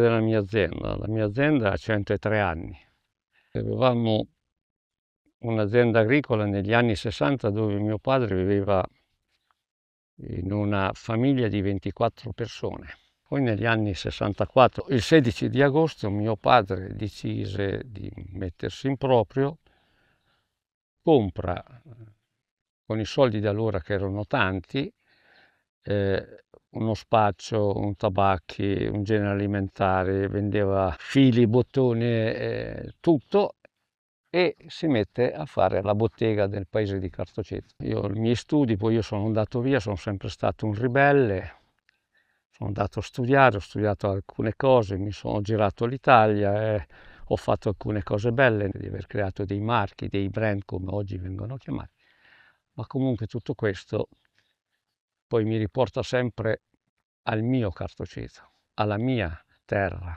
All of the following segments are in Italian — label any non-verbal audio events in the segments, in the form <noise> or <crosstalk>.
della mia azienda. La mia azienda ha 103 anni. Avevamo un'azienda agricola negli anni 60 dove mio padre viveva in una famiglia di 24 persone. Poi negli anni 64, il 16 di agosto, mio padre decise di mettersi in proprio, compra eh, con i soldi da allora che erano tanti, eh, uno spaccio, un tabacchi, un genere alimentare, vendeva fili, bottoni, eh, tutto e si mette a fare la bottega del paese di Cartoceto. Io i miei studi, poi io sono andato via, sono sempre stato un ribelle, sono andato a studiare, ho studiato alcune cose, mi sono girato l'Italia e ho fatto alcune cose belle di aver creato dei marchi, dei brand come oggi vengono chiamati, ma comunque tutto questo poi mi riporta sempre al mio cartocito, alla mia terra,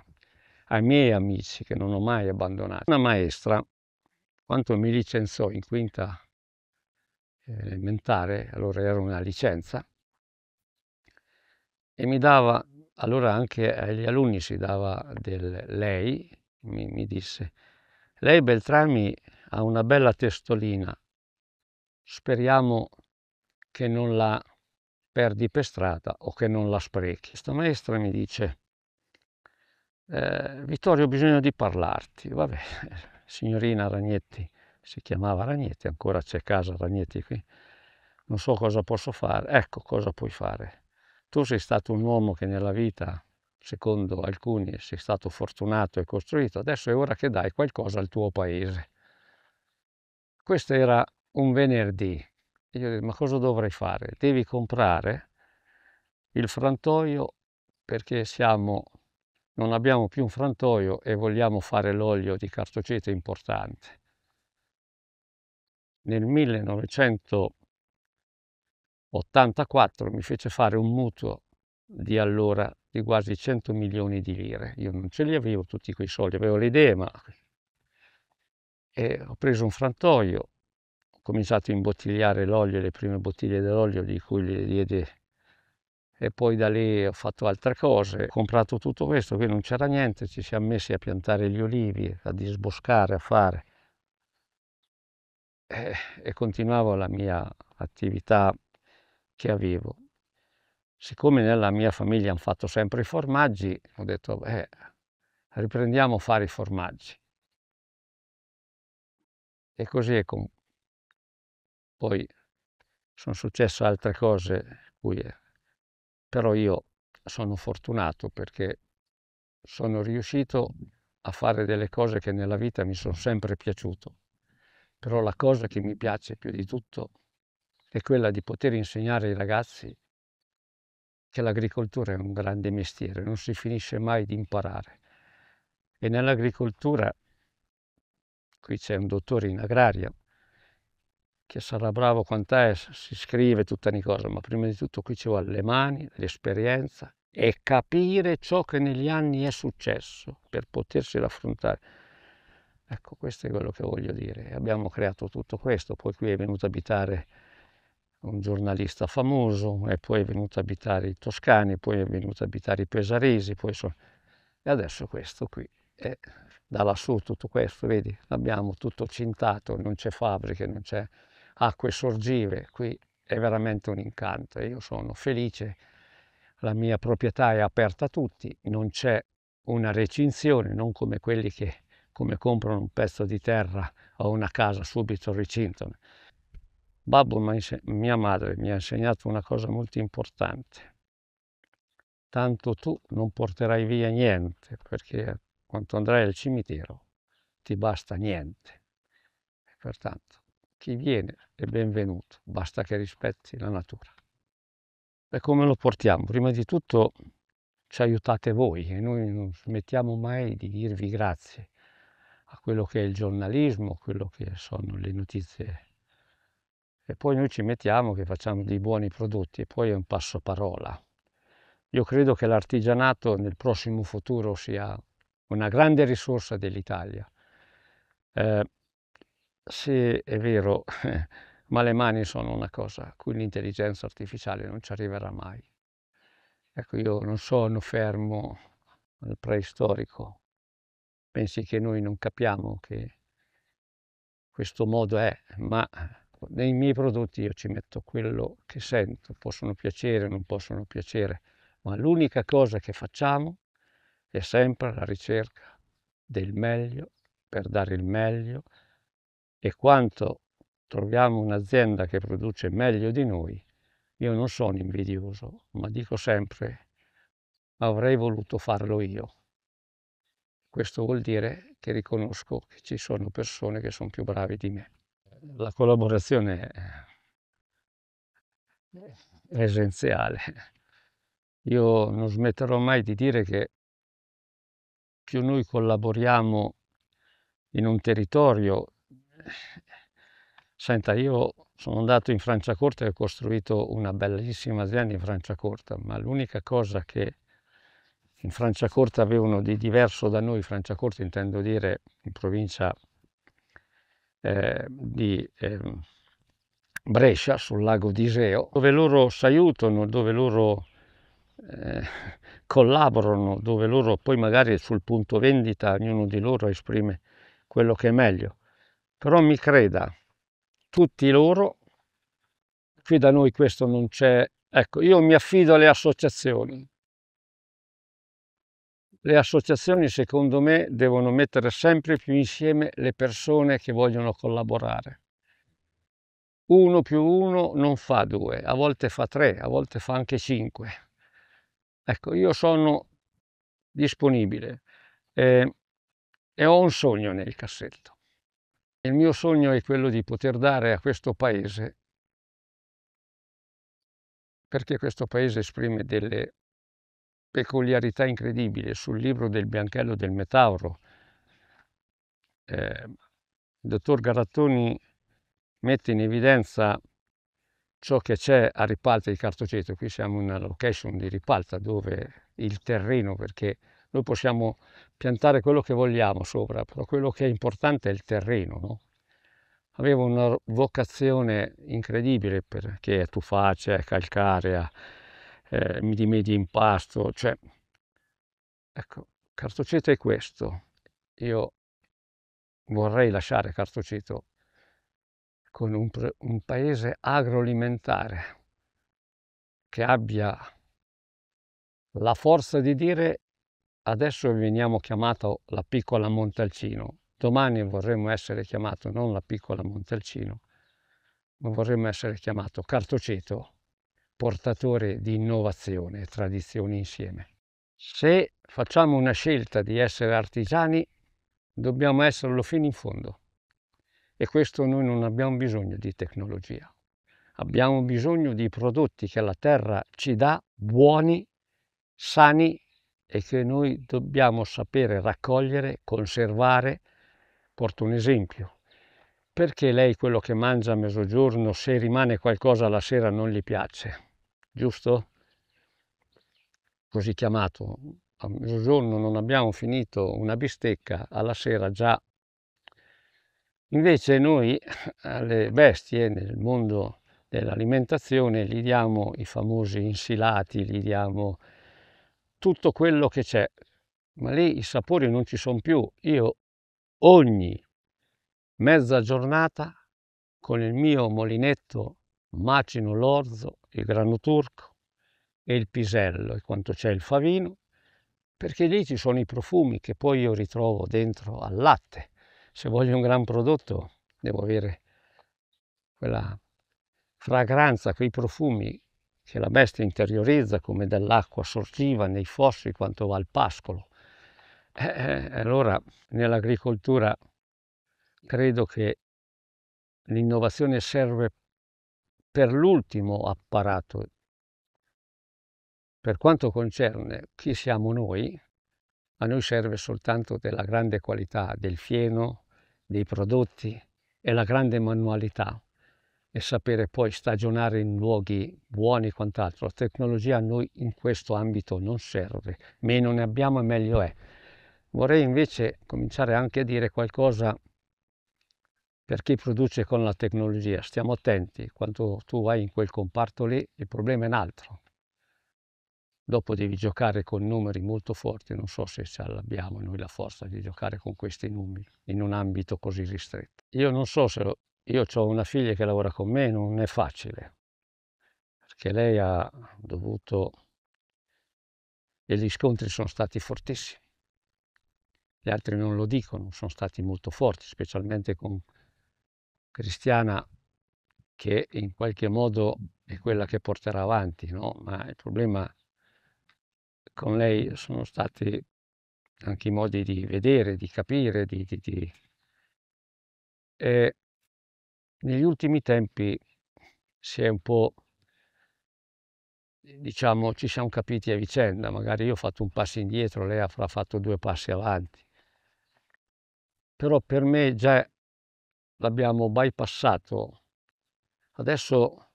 ai miei amici che non ho mai abbandonato. Una maestra, quando mi licenziò in quinta eh, elementare, allora era una licenza, e mi dava, allora anche agli alunni si dava del lei, mi, mi disse, lei Beltrami ha una bella testolina, speriamo che non la perdi per strada o che non la sprechi. Questa maestra mi dice, eh, Vittorio ho bisogno di parlarti, vabbè, <laughs> signorina Ragnetti, si chiamava Ragnetti, ancora c'è casa Ragnetti qui, non so cosa posso fare, ecco cosa puoi fare. Tu sei stato un uomo che nella vita, secondo alcuni, sei stato fortunato e costruito, adesso è ora che dai qualcosa al tuo paese. Questo era un venerdì, io ho detto, ma cosa dovrei fare? Devi comprare il frantoio perché siamo, non abbiamo più un frantoio e vogliamo fare l'olio di cartocete importante. Nel 1984 mi fece fare un mutuo di allora di quasi 100 milioni di lire. Io non ce li avevo tutti quei soldi, avevo le idee, ma e ho preso un frantoio cominciato a imbottigliare l'olio, le prime bottiglie dell'olio di cui le diede e poi da lì ho fatto altre cose, ho comprato tutto questo, qui non c'era niente, ci siamo messi a piantare gli olivi, a disboscare, a fare e, e continuavo la mia attività che avevo. Siccome nella mia famiglia hanno fatto sempre i formaggi, ho detto, beh, riprendiamo a fare i formaggi. E così è, com poi sono successe altre cose, cui... Eh, però io sono fortunato perché sono riuscito a fare delle cose che nella vita mi sono sempre piaciuto. Però la cosa che mi piace più di tutto è quella di poter insegnare ai ragazzi che l'agricoltura è un grande mestiere, non si finisce mai di imparare. E nell'agricoltura, qui c'è un dottore in agraria, che sarà bravo quant'è, si scrive tutta ogni cosa, ma prima di tutto qui ci vuole le mani, l'esperienza e capire ciò che negli anni è successo per potersi affrontare. Ecco, questo è quello che voglio dire. Abbiamo creato tutto questo, poi qui è venuto a abitare un giornalista famoso, e poi è venuto a abitare i toscani, poi è venuto a abitare i pesaresi, so... e adesso questo qui. E da lassù tutto questo, vedi, l'abbiamo tutto cintato, non c'è fabbriche, non c'è acque sorgive, qui è veramente un incanto e io sono felice. La mia proprietà è aperta a tutti, non c'è una recinzione, non come quelli che come comprano un pezzo di terra o una casa subito recintano. Babbo, mia madre, mi ha insegnato una cosa molto importante. Tanto tu non porterai via niente, perché quando andrai al cimitero ti basta niente. pertanto chi viene è benvenuto, basta che rispetti la natura. E come lo portiamo? Prima di tutto ci aiutate voi e noi non smettiamo mai di dirvi grazie a quello che è il giornalismo, a quello che sono le notizie. E poi noi ci mettiamo che facciamo dei buoni prodotti e poi è un passo parola. Io credo che l'artigianato nel prossimo futuro sia una grande risorsa dell'Italia. Eh, sì, è vero, <laughs> ma le mani sono una cosa a cui l'intelligenza artificiale non ci arriverà mai. Ecco, io non sono fermo al preistorico. Pensi che noi non capiamo che questo modo è, ma nei miei prodotti io ci metto quello che sento, possono piacere non possono piacere, ma l'unica cosa che facciamo è sempre la ricerca del meglio per dare il meglio e quanto troviamo un'azienda che produce meglio di noi, io non sono invidioso, ma dico sempre avrei voluto farlo io. Questo vuol dire che riconosco che ci sono persone che sono più bravi di me. La collaborazione è essenziale. Io non smetterò mai di dire che più noi collaboriamo in un territorio Senta, io sono andato in Franciacorta e ho costruito una bellissima azienda in Franciacorta, ma l'unica cosa che in Franciacorta avevano di diverso da noi, Franciacorta intendo dire in provincia eh, di eh, Brescia, sul lago di Iseo, dove loro si aiutano, dove loro eh, <laughs> collaborano, dove loro poi magari sul punto vendita ognuno di loro esprime quello che è meglio. Però mi creda, tutti loro, qui da noi questo non c'è, ecco, io mi affido alle associazioni. Le associazioni secondo me devono mettere sempre più insieme le persone che vogliono collaborare. Uno più uno non fa due, a volte fa tre, a volte fa anche cinque. Ecco, io sono disponibile eh, e ho un sogno nel cassetto il mio sogno è quello di poter dare a questo paese, perché questo paese esprime delle peculiarità incredibili, sul libro del Bianchello del Metauro, eh, il dottor Garattoni mette in evidenza ciò che c'è a Ripalta di Cartoceto. Qui siamo in una location di Ripalta dove il terreno, perché noi possiamo piantare quello che vogliamo sopra, però quello che è importante è il terreno. No? Aveva una vocazione incredibile perché è tufacea, è calcarea, eh, di medio impasto, cioè ecco, cartoceto è questo. Io vorrei lasciare cartoceto con un, un paese agroalimentare che abbia la forza di dire adesso veniamo chiamato la piccola Montalcino, domani vorremmo essere chiamato non la piccola Montalcino, ma vorremmo essere chiamato Cartoceto, portatore di innovazione e tradizioni insieme. Se facciamo una scelta di essere artigiani, dobbiamo esserlo fino in fondo. E questo noi non abbiamo bisogno di tecnologia. Abbiamo bisogno di prodotti che la terra ci dà buoni, sani e che noi dobbiamo sapere raccogliere, conservare. Porto un esempio. Perché lei quello che mangia a mezzogiorno, se rimane qualcosa alla sera, non gli piace? Giusto? Così chiamato. A mezzogiorno non abbiamo finito una bistecca, alla sera già. Invece noi eh, alle bestie nel mondo dell'alimentazione gli diamo i famosi insilati, gli diamo tutto quello che c'è, ma lì i sapori non ci sono più. Io ogni mezza giornata con il mio molinetto macino l'orzo, il grano turco e il pisello e quanto c'è il favino, perché lì ci sono i profumi che poi io ritrovo dentro al latte. Se voglio un gran prodotto devo avere quella fragranza, quei profumi che la bestia interiorizza come dall'acqua sorgiva nei fossi quanto va al pascolo. Eh, eh, allora nell'agricoltura credo che l'innovazione serve per l'ultimo apparato. Per quanto concerne chi siamo noi, a noi serve soltanto della grande qualità del fieno, dei prodotti e la grande manualità e sapere poi stagionare in luoghi buoni e quant'altro. La tecnologia a noi in questo ambito non serve, meno ne abbiamo e meglio è. Vorrei invece cominciare anche a dire qualcosa per chi produce con la tecnologia. Stiamo attenti, quando tu vai in quel comparto lì il problema è un altro. Dopo devi giocare con numeri molto forti, non so se abbiamo noi la forza di giocare con questi numeri in un ambito così ristretto. Io non so se lo, io ho una figlia che lavora con me, non è facile, perché lei ha dovuto... e gli scontri sono stati fortissimi. Gli altri non lo dicono, sono stati molto forti, specialmente con Cristiana, che in qualche modo è quella che porterà avanti, no? Ma il problema con lei sono stati anche i modi di vedere, di capire, di... di, di... E negli ultimi tempi si è un po' diciamo ci siamo capiti a vicenda, magari io ho fatto un passo indietro, lei avrà fatto due passi avanti. Però per me già l'abbiamo bypassato. Adesso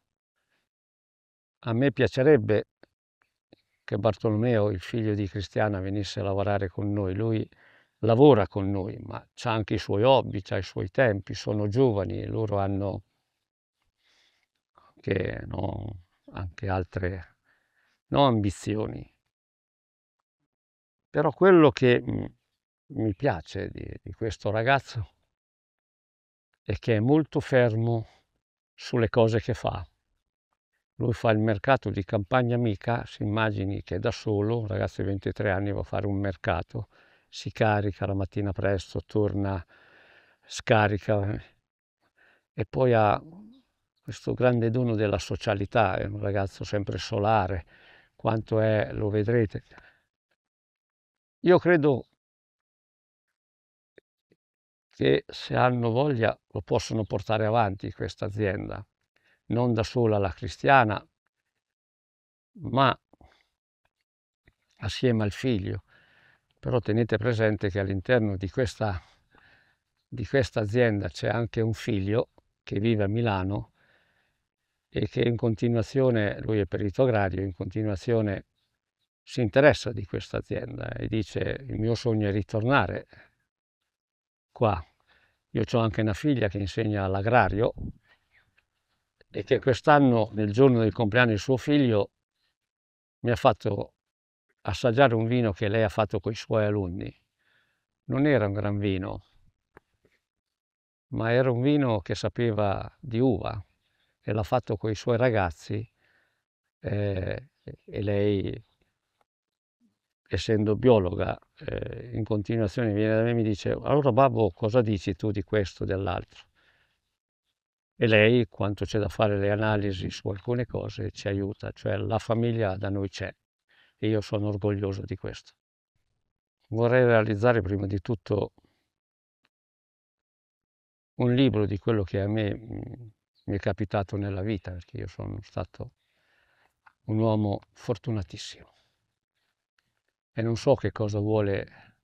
a me piacerebbe che Bartolomeo, il figlio di Cristiana, venisse a lavorare con noi. Lui lavora con noi, ma ha anche i suoi hobby, ha i suoi tempi, sono giovani e loro hanno anche, no, anche altre no, ambizioni. Però quello che mi piace di, di questo ragazzo è che è molto fermo sulle cose che fa. Lui fa il mercato di campagna amica, si immagini che da solo, un ragazzo di 23 anni, va a fare un mercato si carica la mattina presto, torna, scarica eh. e poi ha questo grande dono della socialità, è un ragazzo sempre solare, quanto è lo vedrete. Io credo che se hanno voglia lo possono portare avanti questa azienda, non da sola la cristiana, ma assieme al figlio però tenete presente che all'interno di questa, di questa azienda c'è anche un figlio che vive a Milano e che in continuazione, lui è perito agrario, in continuazione si interessa di questa azienda e dice il mio sogno è ritornare qua. Io ho anche una figlia che insegna all'agrario e che quest'anno, nel giorno del compleanno di suo figlio, mi ha fatto assaggiare un vino che lei ha fatto con i suoi alunni. Non era un gran vino, ma era un vino che sapeva di uva e l'ha fatto con i suoi ragazzi eh, e lei, essendo biologa, eh, in continuazione viene da me e mi dice allora babbo cosa dici tu di questo, e dell'altro? E lei, quanto c'è da fare le analisi su alcune cose, ci aiuta, cioè la famiglia da noi c'è e io sono orgoglioso di questo. Vorrei realizzare prima di tutto un libro di quello che a me mhmm, mi è capitato nella vita, perché io sono stato un uomo fortunatissimo e non so che cosa vuole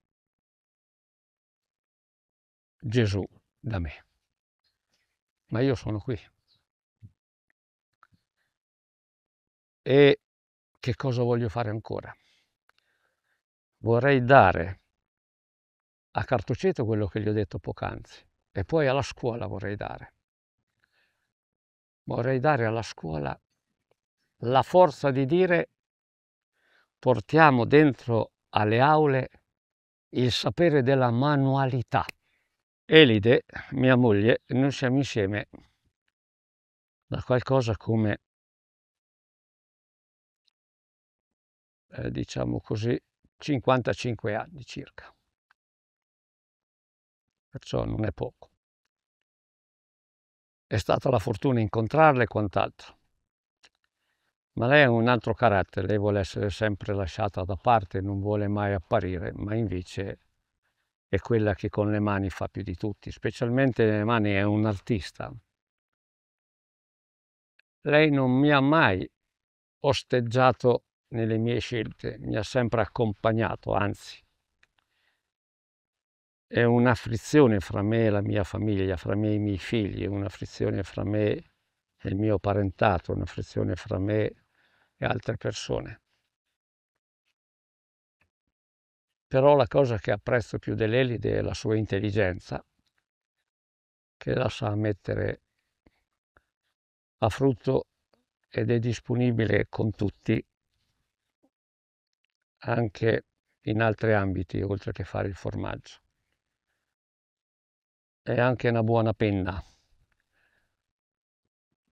Gesù da me, ma io sono qui. E che cosa voglio fare ancora. Vorrei dare a Cartoceto quello che gli ho detto poc'anzi e poi alla scuola vorrei dare. Vorrei dare alla scuola la forza di dire portiamo dentro alle aule il sapere della manualità. Elide, mia moglie, noi siamo insieme da qualcosa come eh, diciamo così, 55 anni circa. Perciò non è poco. È stata la fortuna incontrarla e quant'altro. Ma lei ha un altro carattere, lei vuole essere sempre lasciata da parte, non vuole mai apparire, ma invece è quella che con le mani fa più di tutti, specialmente le mani è un artista. Lei non mi ha mai osteggiato nelle mie scelte, mi ha sempre accompagnato, anzi. È una frizione fra me e la mia famiglia, fra me e i miei figli, una frizione fra me e il mio parentato, una frizione fra me e altre persone. Però la cosa che apprezzo più dell'Elide è la sua intelligenza, che la sa mettere a frutto ed è disponibile con tutti anche in altri ambiti, oltre che fare il formaggio. È anche una buona penna,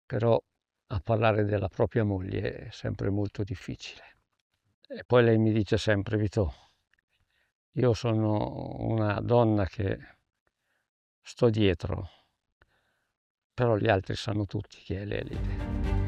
però a parlare della propria moglie è sempre molto difficile. E poi lei mi dice sempre, Vito, io sono una donna che sto dietro, però gli altri sanno tutti chi è l'elite.